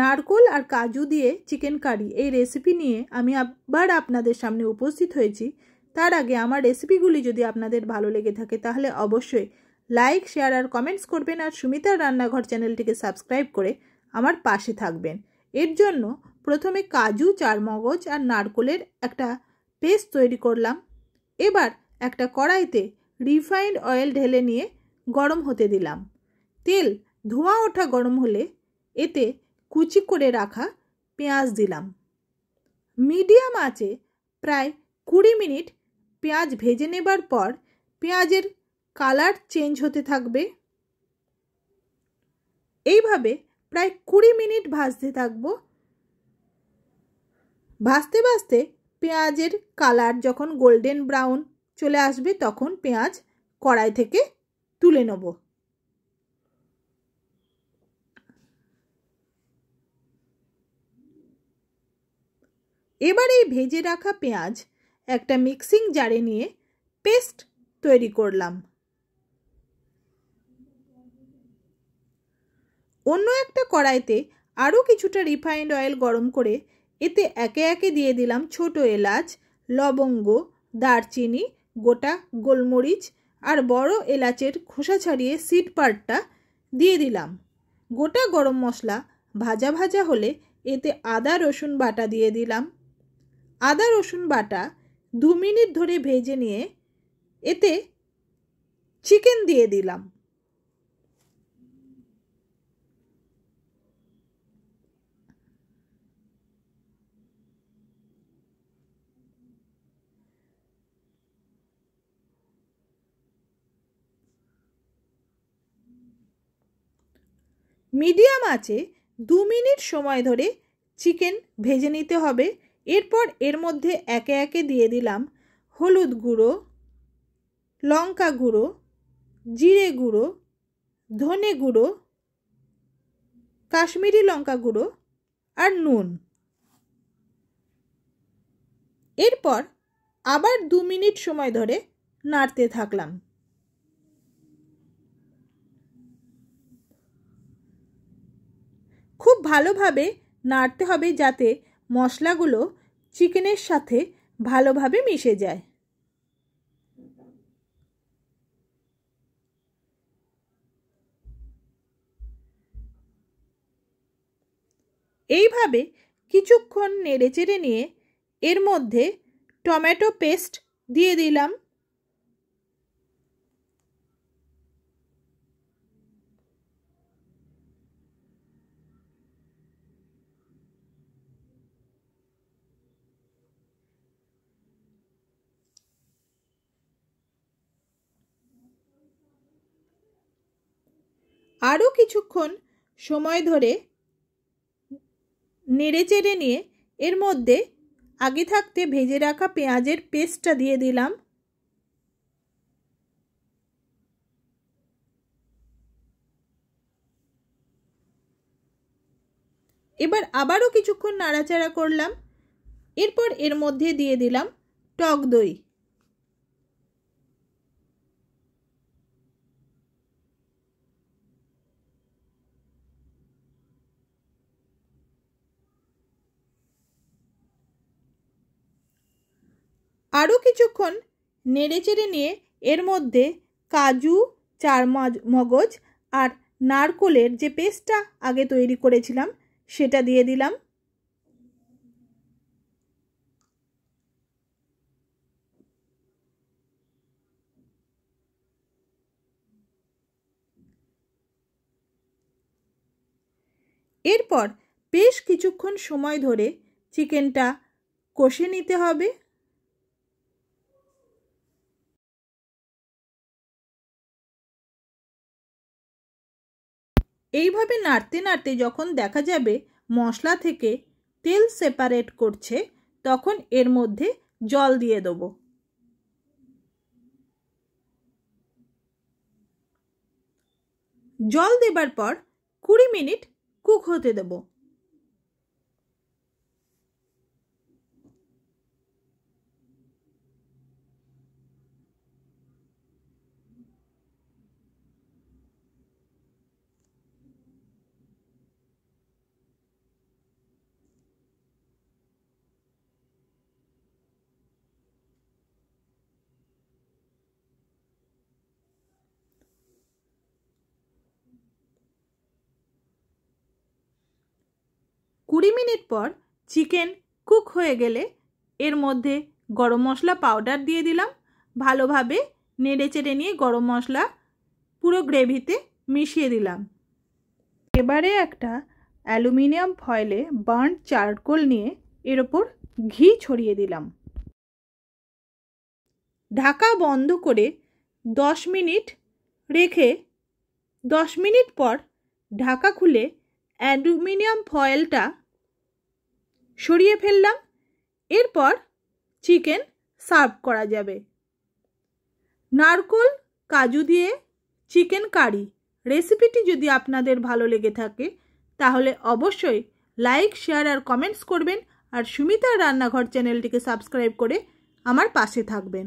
নারকোল আর কাজু দিয়ে চিকেন কারি এই রেসিপি নিয়ে আমি আবার আপনাদের সামনে উপস্থিত হয়েছি তার আগে আমার রেসিপিগুলি যদি আপনাদের ভালো লেগে থাকে তাহলে অবশ্যই লাইক শেয়ার আর কমেন্টস করবেন আর সুমিতার রান্নাঘর চ্যানেলটিকে সাবস্ক্রাইব করে আমার পাশে থাকবেন এর জন্য প্রথমে কাজু চারমগজ আর নারকোলের একটা পেস্ট তৈরি করলাম এবার একটা কড়াইতে রিফাইন্ড অয়েল ঢেলে নিয়ে গরম হতে দিলাম তেল ধোঁয়া ওঠা গরম হলে এতে কুচি করে রাখা পেঁয়াজ দিলাম মিডিয়াম আঁচে প্রায় কুড়ি মিনিট পেঁয়াজ ভেজে নেবার পর পেঁয়াজের কালার চেঞ্জ হতে থাকবে এইভাবে প্রায় কুড়ি মিনিট ভাজতে থাকবো ভাজতে ভাজতে পেঁয়াজের কালার যখন গোল্ডেন ব্রাউন চলে আসবে তখন পেঁয়াজ কড়াই থেকে তুলে নেবো এবার এই ভেজে রাখা পেঁয়াজ একটা মিক্সিং জারে নিয়ে পেস্ট তৈরি করলাম অন্য একটা কড়াইতে আরও কিছুটা রিফাইন্ড অয়েল গরম করে এতে একে একে দিয়ে দিলাম ছোট এলাচ লবঙ্গ দারচিনি গোটা গোলমরিচ আর বড় এলাচের খোসা ছাড়িয়ে সিট পার্টটা দিয়ে দিলাম গোটা গরম মশলা ভাজা ভাজা হলে এতে আদা রসুন বাটা দিয়ে দিলাম আদা রসুন বাটা দু মিনিট ধরে ভেজে নিয়ে এতে চিকেন দিয়ে দিলাম মিডিয়াম আছে দু মিনিট সময় ধরে চিকেন ভেজে নিতে হবে এরপর এর মধ্যে একে একে দিয়ে দিলাম হলুদ গুঁড়ো লঙ্কা গুঁড়ো জিরে গুঁড়ো ধনে গুঁড়ো কাশ্মীরি লঙ্কা গুঁড়ো আর নুন এরপর আবার দু মিনিট সময় ধরে নাড়তে থাকলাম খুব ভালোভাবে নাড়তে হবে যাতে মশলাগুলো চিকেনের সাথে ভালোভাবে মিশে যায় এইভাবে কিছুক্ষণ চেড়ে নিয়ে এর মধ্যে টমেটো পেস্ট দিয়ে দিলাম আরও কিছুক্ষণ সময় ধরে নেড়ে চেড়ে নিয়ে এর মধ্যে আগে থাকতে ভেজে রাখা পেঁয়াজের পেস্টটা দিয়ে দিলাম এবার আবারও কিছুক্ষণ নাড়াচাড়া করলাম এরপর এর মধ্যে দিয়ে দিলাম টক দই আরও কিছুক্ষণ নেড়েচেড়ে নিয়ে এর মধ্যে কাজু চার মগজ আর নারকোলের যে পেস্টটা আগে তৈরি করেছিলাম সেটা দিয়ে দিলাম এরপর বেশ কিছুক্ষণ সময় ধরে চিকেনটা কষে নিতে হবে এইভাবে নাড়তে নাড়তে যখন দেখা যাবে মশলা থেকে তেল সেপারেট করছে তখন এর মধ্যে জল দিয়ে দেব জল দেবার পর কুড়ি মিনিট কুক হতে দেবো কুড়ি মিনিট পর চিকেন কুক হয়ে গেলে এর মধ্যে গরম মশলা পাউডার দিয়ে দিলাম ভালোভাবে নেড়ে চেড়ে নিয়ে গরম মশলা পুরো গ্রেভিতে মিশিয়ে দিলাম এবারে একটা অ্যালুমিনিয়াম ফয়েলে বার্ন চারকোল নিয়ে এর ওপর ঘি ছড়িয়ে দিলাম ঢাকা বন্ধ করে দশ মিনিট রেখে দশ মিনিট পর ঢাকা খুলে অ্যালুমিনিয়াম ফয়েলটা সরিয়ে ফেললাম এরপর চিকেন সার্ভ করা যাবে নারকোল কাজু দিয়ে চিকেন কারি রেসিপিটি যদি আপনাদের ভালো লেগে থাকে তাহলে অবশ্যই লাইক শেয়ার আর কমেন্টস করবেন আর সুমিতার রান্নাঘর চ্যানেলটিকে সাবস্ক্রাইব করে আমার পাশে থাকবেন